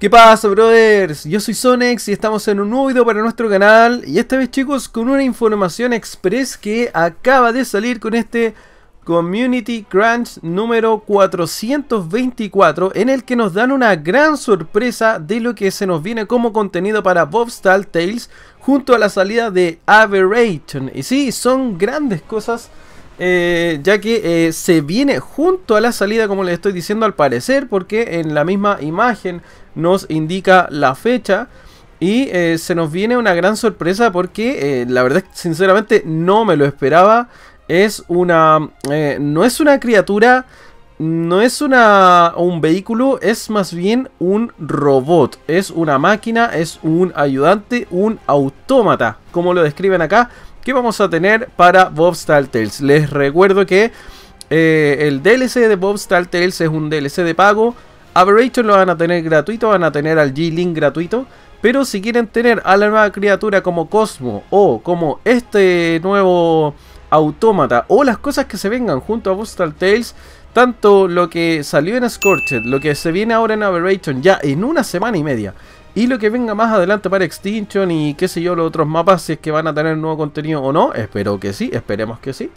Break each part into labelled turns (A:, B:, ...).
A: ¿Qué pasa, brothers? Yo soy Sonex y estamos en un nuevo video para nuestro canal. Y esta vez, chicos, con una información express que acaba de salir con este Community Crunch número 424, en el que nos dan una gran sorpresa de lo que se nos viene como contenido para Bobstall Tales junto a la salida de Aberration. Y sí, son grandes cosas. Eh, ya que eh, se viene junto a la salida, como les estoy diciendo, al parecer, porque en la misma imagen nos indica la fecha. Y eh, se nos viene una gran sorpresa porque eh, la verdad sinceramente no me lo esperaba. Es una... Eh, no es una criatura, no es una, un vehículo, es más bien un robot. Es una máquina, es un ayudante, un autómata, como lo describen acá, que vamos a tener para Bob Style Tales. Les recuerdo que el DLC de Bob Style Tales es un DLC de pago Aberration lo van a tener gratuito, van a tener al G-Link gratuito. Pero si quieren tener a la nueva criatura como Cosmo o como este nuevo autómata o las cosas que se vengan junto a Bustal Tales, tanto lo que salió en Scorched, lo que se viene ahora en Aberration ya en una semana y media y lo que venga más adelante para Extinction y qué sé yo, los otros mapas, si es que van a tener nuevo contenido o no, espero que sí, esperemos que sí.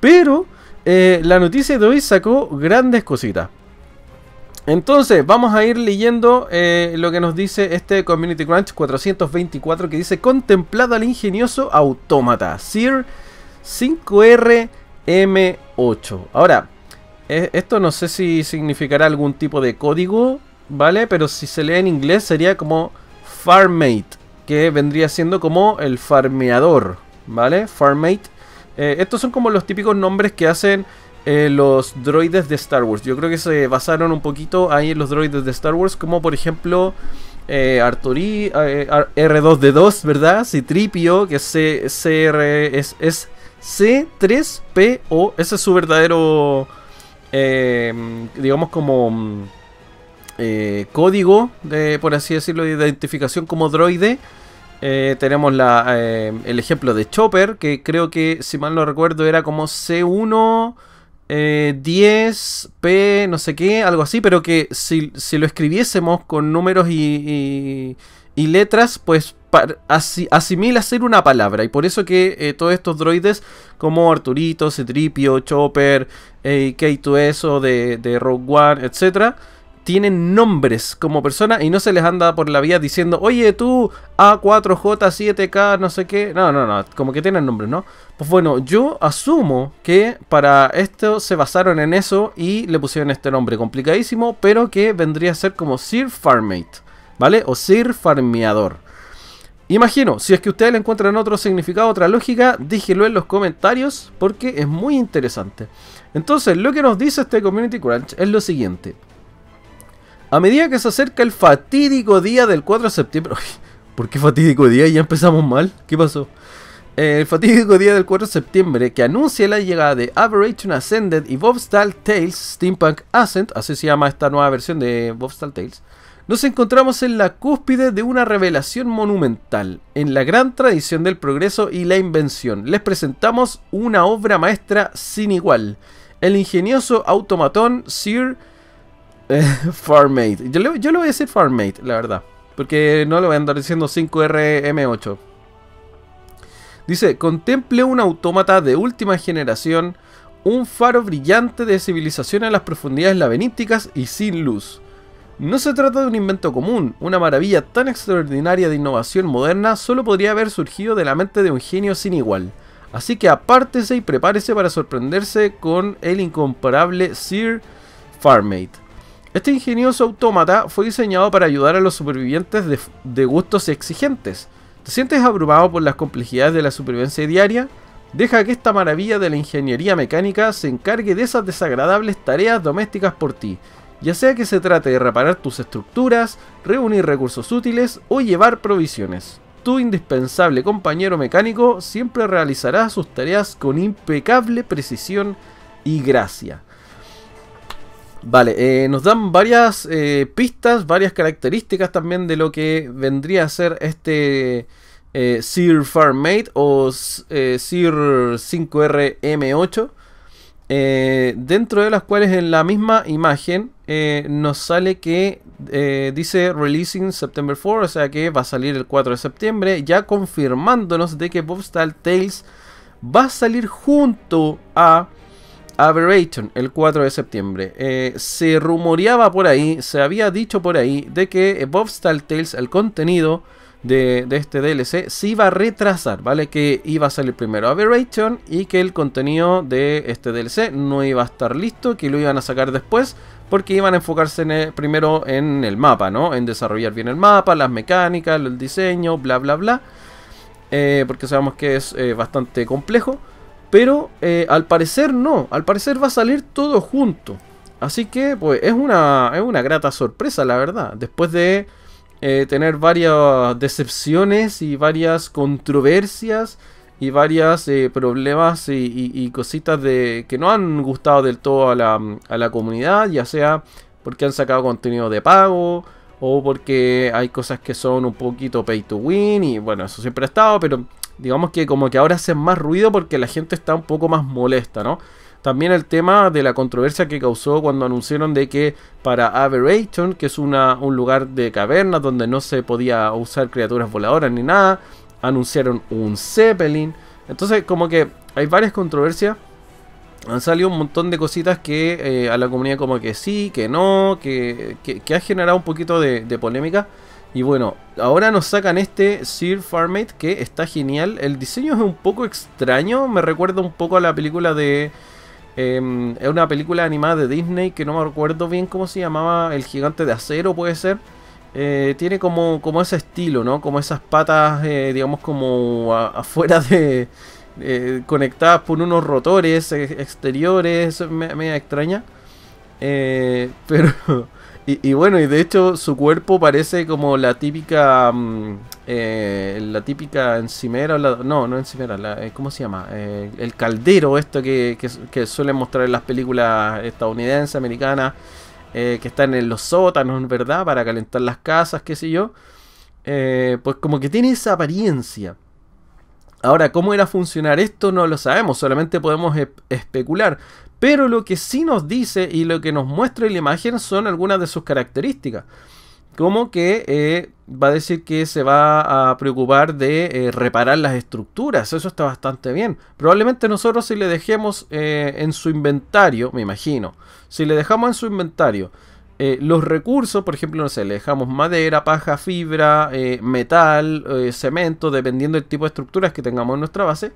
A: Pero eh, la noticia de hoy sacó grandes cositas. Entonces, vamos a ir leyendo eh, lo que nos dice este Community Crunch 424 que dice, contemplado al ingenioso autómata, Sir 5RM8. Ahora, eh, esto no sé si significará algún tipo de código, ¿vale? Pero si se lee en inglés sería como Farmate, que vendría siendo como el farmeador, ¿vale? Farmate. Eh, estos son como los típicos nombres que hacen eh, los droides de Star Wars. Yo creo que se basaron un poquito ahí en los droides de Star Wars, como por ejemplo eh, Arturi, eh, R2D2, ¿verdad? Citripio, que es, C, es, 3 po ese es su verdadero, em, digamos como... Mm, código, de, por así decirlo, de identificación como droide. tenemos em, el ejemplo de Chopper, que creo que, si mal no recuerdo, era como C1 eh, 10p, no sé qué, algo así, pero que si, lo escribiésemos con números y, y, letras, pues así, asimila ser una palabra. Y por eso que eh, todos estos droides, como Arturito, Citripio, Chopper, eh, k 2 de, de Rogue One, etcétera, tienen nombres como personas y no se les anda por la vía diciendo, oye tú, A4J7K, no sé qué. No, no, no, como que tienen nombres, ¿no? Pues bueno, yo asumo que para esto se basaron en eso y le pusieron este nombre complicadísimo, pero que vendría a ser como Sir Farmate, ¿vale? O Sir Farmeador. Imagino, si es que ustedes le encuentran otro significado, otra lógica, dígelo en los comentarios porque es muy interesante. Entonces, lo que nos dice este Community Crunch es lo siguiente. A medida que se acerca el fatídico día del 4 de septiembre. ¿Por qué fatídico día? Ya empezamos mal. ¿Qué pasó? Eh, el fatídico día del 4 de septiembre que anuncia la llegada de Aberration Ascended y style Tales Steampunk Ascent, así se llama esta nueva versión de Style Tales, nos encontramos en la cúspide de una revelación monumental, en la gran tradición del progreso y la invención. Les presentamos una obra maestra sin igual. El ingenioso automatón Sir Farmate. Yo le, voy a decir Farmate, la verdad. Porque no lo voy a andar diciendo 5RM8. Dice, contemple un autómata de última generación, un faro brillante de civilización en las profundidades lavenísticas y sin luz. No se trata de un invento común, una maravilla tan extraordinaria de innovación moderna solo podría haber surgido de la mente de un genio sin igual. Así que apártese y prepárese para sorprenderse con el incomparable Sir Farmate. Este ingenioso autómata fue diseñado para ayudar a los supervivientes de, gustos exigentes. ¿Te sientes abrumado por las complejidades de la supervivencia diaria? Deja que esta maravilla de la ingeniería mecánica se encargue de esas desagradables tareas domésticas por ti, ya sea que se trate de reparar tus estructuras, reunir recursos útiles o llevar provisiones. Tu indispensable compañero mecánico siempre realizará sus tareas con impecable precisión y gracia. Vale, eh, nos dan varias eh, pistas, varias características también de lo que vendría a ser este eh, Sear Farmate o eh, Sear 5RM8. dentro de las cuales en la misma imagen nos sale que dice Releasing September 4, o sea que va a salir el 4 de septiembre, ya confirmándonos de que Bobstyle Tales va a salir junto a Aberration, el 4 de septiembre. Eh, se rumoreaba por ahí, se había dicho por ahí, de que eh, Bob Tales, el contenido de, este DLC, se iba a retrasar, ¿vale? Que iba a salir primero Aberration y que el contenido de este DLC no iba a estar listo, que lo iban a sacar después, porque iban a enfocarse primero en el mapa, ¿no? En desarrollar bien el mapa, las mecánicas, el diseño, bla, bla, bla. Eh, porque sabemos que es bastante complejo. Pero eh, al parecer no, al parecer va a salir todo junto. Así que pues es una, grata sorpresa, la verdad. Después de eh, tener varias decepciones y varias controversias y varias eh, problemas y, cositas de, que no han gustado del todo a la, a la comunidad, ya sea porque han sacado contenido de pago o porque hay cosas que son un poquito pay to win y bueno, eso siempre ha estado, pero digamos que como que ahora hacen más ruido porque la gente está un poco más molesta, ¿no? También el tema de la controversia que causó cuando anunciaron de que para Aberration, que es una, un lugar de cavernas donde no se podía usar criaturas voladoras ni nada, anunciaron un Zeppelin. Entonces como que hay varias controversias. Han salido un montón de cositas que eh, a la comunidad como que sí, que no, que, que, ha generado un poquito de, de polémica. Y bueno, ahora nos sacan este Sir Farmate que está genial. El diseño es un poco extraño, me recuerda un poco a la película de... Em, es una película animada de Disney que no me recuerdo bien cómo se llamaba, El Gigante de Acero puede ser. Eh, tiene como, como ese estilo, ¿no? Como esas patas, eh, digamos, como afuera de... Eh, conectadas por unos rotores exteriores, media me extraña. pero y, bueno, y de hecho su cuerpo parece como la típica, mm, eh, la típica encimera, no, no encimera, eh, ¿cómo se llama? Eh, el caldero, esto que, que, suelen mostrar en las películas estadounidenses, americanas, que están en los sótanos, ¿verdad? Para calentar las casas, qué sé yo. pues como que tiene esa apariencia. Ahora, ¿cómo era funcionar esto? No lo sabemos, solamente podemos especular. Pero lo que sí nos dice y lo que nos muestra la imagen son algunas de sus características. Como que eh, va a decir que se va a preocupar de eh, reparar las estructuras. Eso está bastante bien. Probablemente nosotros si le dejemos eh, en su inventario, me imagino. Si le dejamos en su inventario eh, los recursos, por ejemplo, no sé, le dejamos madera, paja, fibra, eh, metal, eh, cemento, dependiendo del tipo de estructuras que tengamos en nuestra base.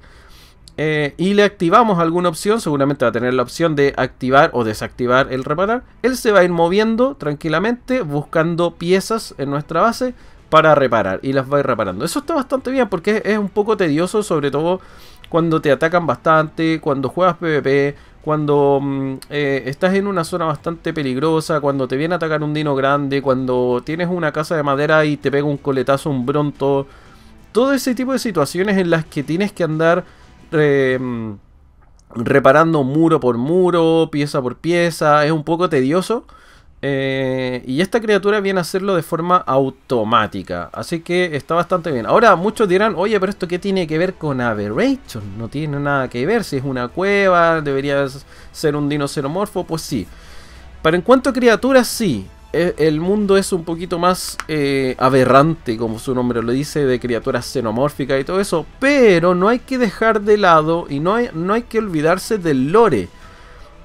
A: y le activamos alguna opción, seguramente va a tener la opción de activar o desactivar el reparar. Él se va a ir moviendo tranquilamente buscando piezas en nuestra base para reparar y las va a ir reparando. Eso está bastante bien porque es un poco tedioso, sobre todo cuando te atacan bastante, cuando juegas PvP cuando mm, eh, estás en una zona bastante peligrosa, cuando te viene a atacar un dino grande, cuando tienes una casa de madera y te pega un coletazo, un bronto, todo ese tipo de situaciones en las que tienes que andar mm, reparando muro por muro, pieza por pieza, es un poco tedioso. Eh, y esta criatura viene a hacerlo de forma automática. Así que está bastante bien. Ahora muchos dirán, oye, pero esto qué tiene que ver con Aberration? No tiene nada que ver. Si es una cueva, debería ser un xenomorfo, Pues sí. Pero en cuanto a criaturas, sí. E, el mundo es un poquito más eh, aberrante, como su nombre lo dice, de criaturas xenomórficas y todo eso. Pero no hay que dejar de lado y no hay, no hay que olvidarse del lore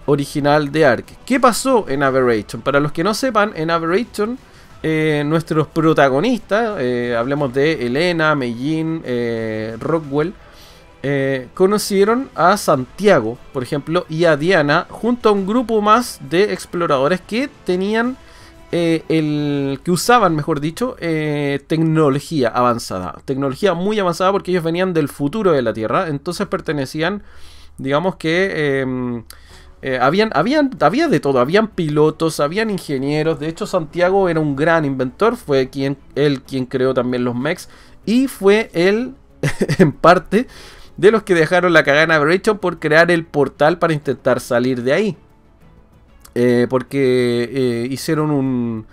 A: original de Ark. ¿Qué pasó en Aberration? Para los que no sepan, en Aberration eh, nuestros protagonistas, eh, hablemos de Elena, Mellin, eh, Rockwell, conocieron a Santiago, por ejemplo, y a Diana, junto a un grupo más de exploradores que tenían el que usaban, mejor dicho, tecnología avanzada, tecnología muy avanzada porque ellos venían del futuro de la Tierra, entonces pertenecían, digamos que em, eh, habían, había de todo, habían pilotos, habían ingenieros. De hecho, Santiago era un gran inventor, fue quien, él quien creó también los mechs. Y fue él, en parte, de los que dejaron la cagada en por crear el portal para intentar salir de ahí. Eh, porque eh, hicieron un,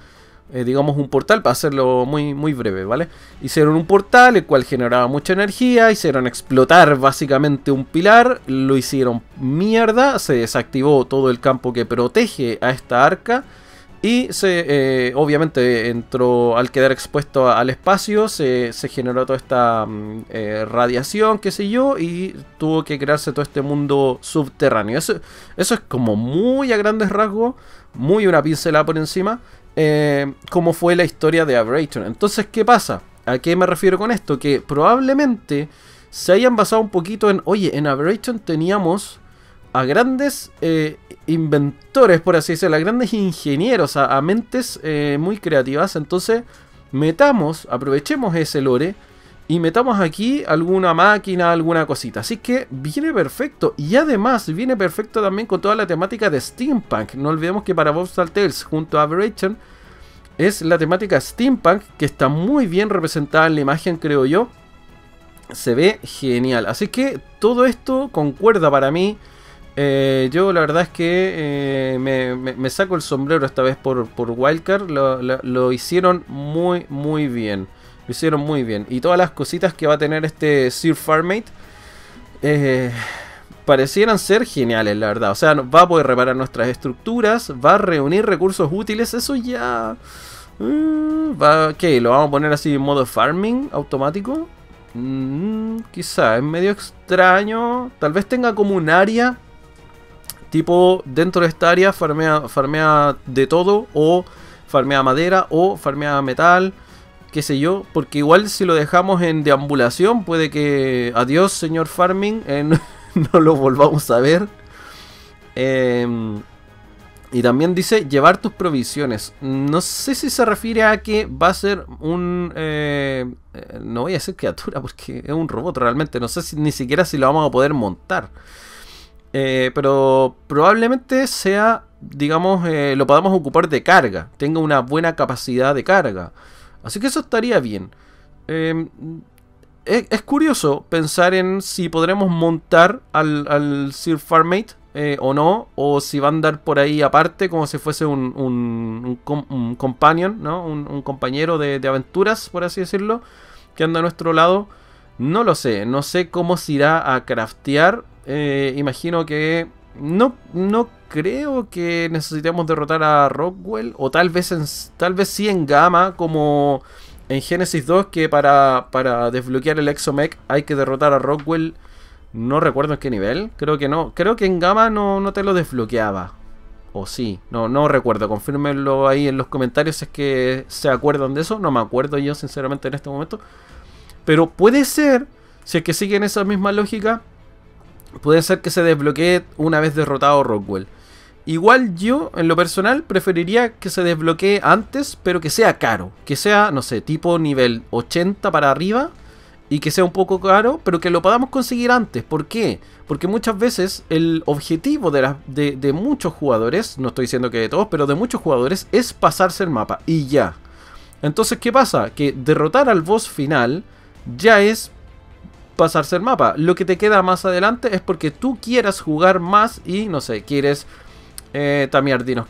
A: eh, digamos un portal, para hacerlo muy, muy breve, ¿vale? Hicieron un portal el cual generaba mucha energía, hicieron explotar básicamente un pilar, lo hicieron mierda, se desactivó todo el campo que protege a esta arca. Y se, eh, obviamente entró al quedar expuesto al espacio, se, generó toda esta mm, eh, radiación, qué sé yo, y tuvo que crearse todo este mundo subterráneo. Eso, eso es como muy a grandes rasgos, muy una pincelada por encima. Eh, cómo fue la historia de Aberration. Entonces, ¿qué pasa? ¿A qué me refiero con esto? Que probablemente se hayan basado un poquito en, oye, en Aberration teníamos a grandes eh, inventores, por así decirlo, a grandes ingenieros, a, mentes eh, muy creativas. Entonces, metamos, aprovechemos ese lore y metamos aquí alguna máquina, alguna cosita. Así que viene perfecto. Y además viene perfecto también con toda la temática de steampunk. No olvidemos que para Bob Tales junto a Aberration es la temática steampunk que está muy bien representada en la imagen, creo yo. Se ve genial. Así que todo esto concuerda para mí. Eh, yo la verdad es que eh, me, saco el sombrero esta vez por, por Wildcard. lo hicieron muy, muy bien. Lo hicieron muy bien. Y todas las cositas que va a tener este Sir Farmate. Eh, parecieran ser geniales, la verdad. O sea, va a poder reparar nuestras estructuras, va a reunir recursos útiles, eso ya... Eh, va, ¿Qué? ¿Lo vamos a poner así en modo farming automático? Mm, quizá, es medio extraño. Tal vez tenga como un área, tipo dentro de esta área farmea, farmea de todo, o farmea madera, o farmea metal qué sé yo, porque igual si lo dejamos en deambulación puede que, adiós señor Farming, eh, no, lo volvamos a ver. Em, y también dice llevar tus provisiones. No sé si se refiere a que va a ser un... Eh, eh, no voy a decir criatura porque es un robot realmente. No sé ni siquiera si lo vamos a poder montar. pero probablemente sea, digamos, lo podamos ocupar de carga. Tenga una buena capacidad de carga. Así que eso estaría bien. Em, es, curioso pensar en si podremos montar al, Sir Farmate eh, o no, o si va a andar por ahí aparte como si fuese un, un, companion, ¿no? un, compañero de, aventuras, por así decirlo, que anda a nuestro lado. No lo sé, no sé cómo se irá a craftear. Eh, imagino que no, no creo que necesitemos derrotar a Rockwell. O tal vez, en, tal vez sí en Gama, como en Genesis 2, que para, para desbloquear el Exomech hay que derrotar a Rockwell. No recuerdo en qué nivel. Creo que no. Creo que en Gama no, no te lo desbloqueaba. O sí. No, no recuerdo. Confírmenlo ahí en los comentarios si es que se acuerdan de eso. No me acuerdo yo, sinceramente, en este momento. Pero puede ser, si es que siguen esa misma lógica, puede ser que se desbloquee una vez derrotado Rockwell. Igual yo, en lo personal, preferiría que se desbloquee antes, pero que sea caro. Que sea, no sé, tipo nivel 80 para arriba y que sea un poco caro, pero que lo podamos conseguir antes. ¿Por qué? Porque muchas veces el objetivo de, muchos jugadores, no estoy diciendo que de todos, pero de muchos jugadores, es pasarse el mapa y ya. Entonces, ¿qué pasa? Que derrotar al boss final ya es pasarse el mapa. Lo que te queda más adelante es porque tú quieras jugar más y, no sé, quieres eh,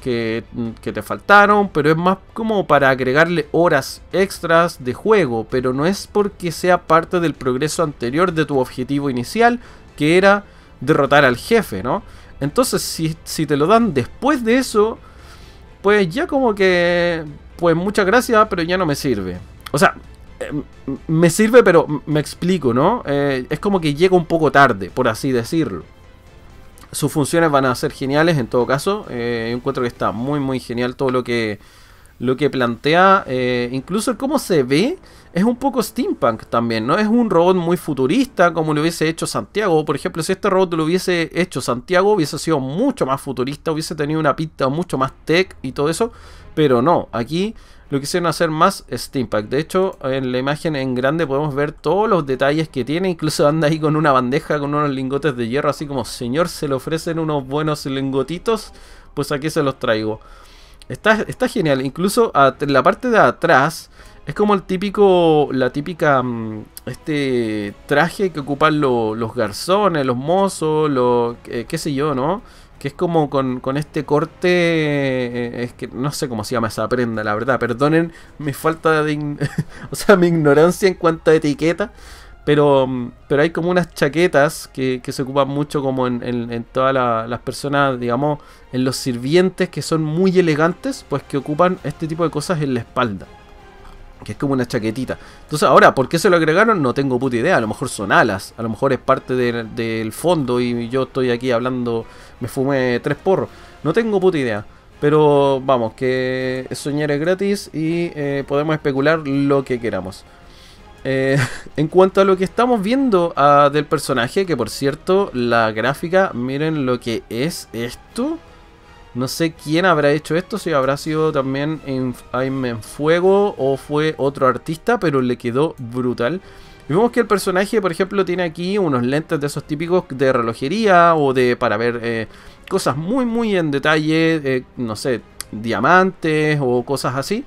A: que, te faltaron, pero es más como para agregarle horas extras de juego, pero no es porque sea parte del progreso anterior de tu objetivo inicial, que era derrotar al jefe, ¿no? Entonces, si, si te lo dan después de eso, pues ya como que, pues muchas gracias, pero ya no me sirve. O sea, eh, me sirve, pero me explico, ¿no? Eh, es como que llega un poco tarde, por así decirlo. Sus funciones van a ser geniales en todo caso. Eh, encuentro que está muy, muy genial todo lo que lo que plantea, eh, incluso cómo se ve, es un poco steampunk también, ¿no? Es un robot muy futurista, como lo hubiese hecho Santiago. Por ejemplo, si este robot lo hubiese hecho Santiago, hubiese sido mucho más futurista, hubiese tenido una pista mucho más tech y todo eso, pero no, aquí lo quisieron hacer más steampunk. De hecho, en la imagen en grande podemos ver todos los detalles que tiene, incluso anda ahí con una bandeja con unos lingotes de hierro, así como, señor, se le ofrecen unos buenos lingotitos, pues aquí se los traigo. Está, está genial. Incluso la parte de atrás es como el típico, la típica, mm, este traje que ocupan los garzones, los mozos, lo eh, qué sé yo, ¿no? Que es como con, este corte, eh, es que no sé cómo se llama esa prenda, la verdad. Perdonen mi falta de, o sea, mi ignorancia en cuanto a etiqueta. Mm, pero, hay como unas chaquetas que, se ocupan mucho como en, todas las personas, digamos, en los sirvientes que son muy elegantes, pues que ocupan este tipo de cosas en la espalda. Que es como una chaquetita. Entonces ahora, ¿por qué se lo agregaron? No tengo puta idea. A lo mejor son alas. A lo mejor es parte del fondo y yo estoy aquí hablando, me fumé tres porros. No tengo puta idea. Pero vamos, que soñar es gratis y eh, podemos especular lo que queramos. Eh, en cuanto a lo que estamos viendo ah, del personaje, que por cierto, la gráfica, miren lo que es esto. No sé quién habrá hecho esto, si habrá sido también en en Fuego o fue otro artista, pero le quedó brutal. vemos que el personaje, por ejemplo, tiene aquí unos lentes de esos típicos de relojería o de para ver eh, cosas muy, muy en detalle, eh, no sé, diamantes o cosas así.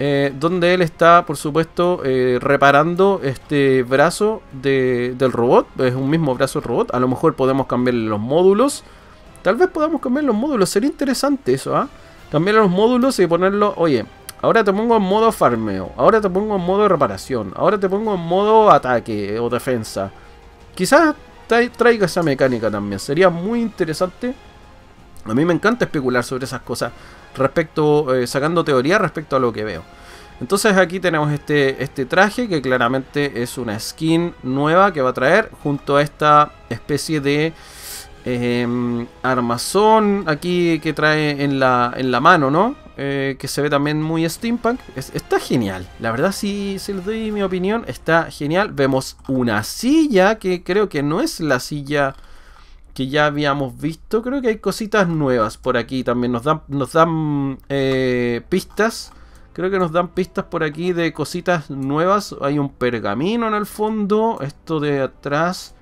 A: Eh, donde él está, por supuesto, eh, reparando este brazo del robot. Es un mismo brazo robot. A lo mejor podemos cambiarle los módulos. Tal vez podamos cambiar los módulos. Sería interesante eso, ¿ah? Cambiar los módulos y ponerlo, oye, ahora te pongo en modo farmeo, ahora te pongo en modo reparación, ahora te pongo en modo ataque o defensa. Quizás traiga esa mecánica también. Sería muy interesante a mí me encanta especular sobre esas cosas, respecto, eh, sacando teoría respecto a lo que veo. Entonces aquí tenemos este, este traje que claramente es una skin nueva que va a traer junto a esta especie de em, armazón aquí que trae en la, en la mano, ¿no? Eh, que se ve también muy steampunk. está genial. La verdad, si, si les doy mi opinión, está genial. Vemos una silla que creo que no es la silla que ya habíamos visto. Creo que hay cositas nuevas por aquí también. Nos dan, nos dan eh, pistas. Creo que nos dan pistas por aquí de cositas nuevas. Hay un pergamino en el fondo. Esto de atrás.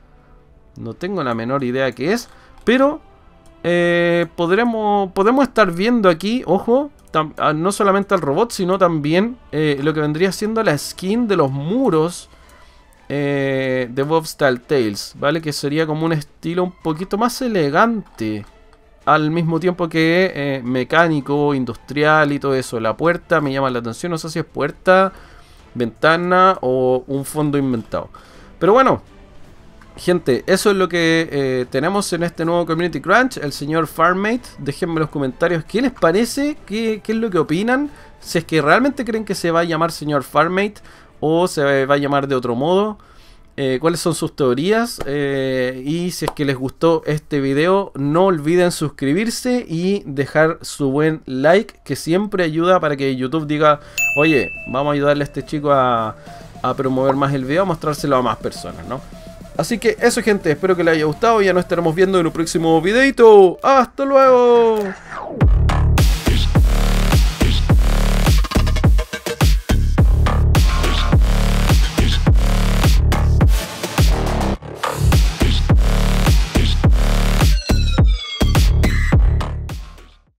A: No tengo la menor idea qué es. Pero eh, podremos, podemos estar viendo aquí, ojo, ah, no solamente al robot, sino también eh, lo que vendría siendo la skin de los muros eh, de Bob's Style Tales, ¿vale? Que sería como un estilo un poquito más elegante. Al mismo tiempo que eh, mecánico, industrial y todo eso. La puerta me llama la atención. No sé si es puerta, ventana o un fondo inventado. Pero bueno, gente, eso es lo que eh, tenemos en este nuevo Community Crunch. El señor Farmate, déjenme en los comentarios qué les parece, qué, es lo que opinan. Si es que realmente creen que se va a llamar señor Farmate o se va a llamar de otro modo. Eh, cuáles son sus teorías eh, y si es que les gustó este video no olviden suscribirse y dejar su buen like que siempre ayuda para que YouTube diga oye vamos a ayudarle a este chico a, promover más el video a mostrárselo a más personas ¿no? así que eso gente espero que les haya gustado ya nos estaremos viendo en un próximo videito hasta luego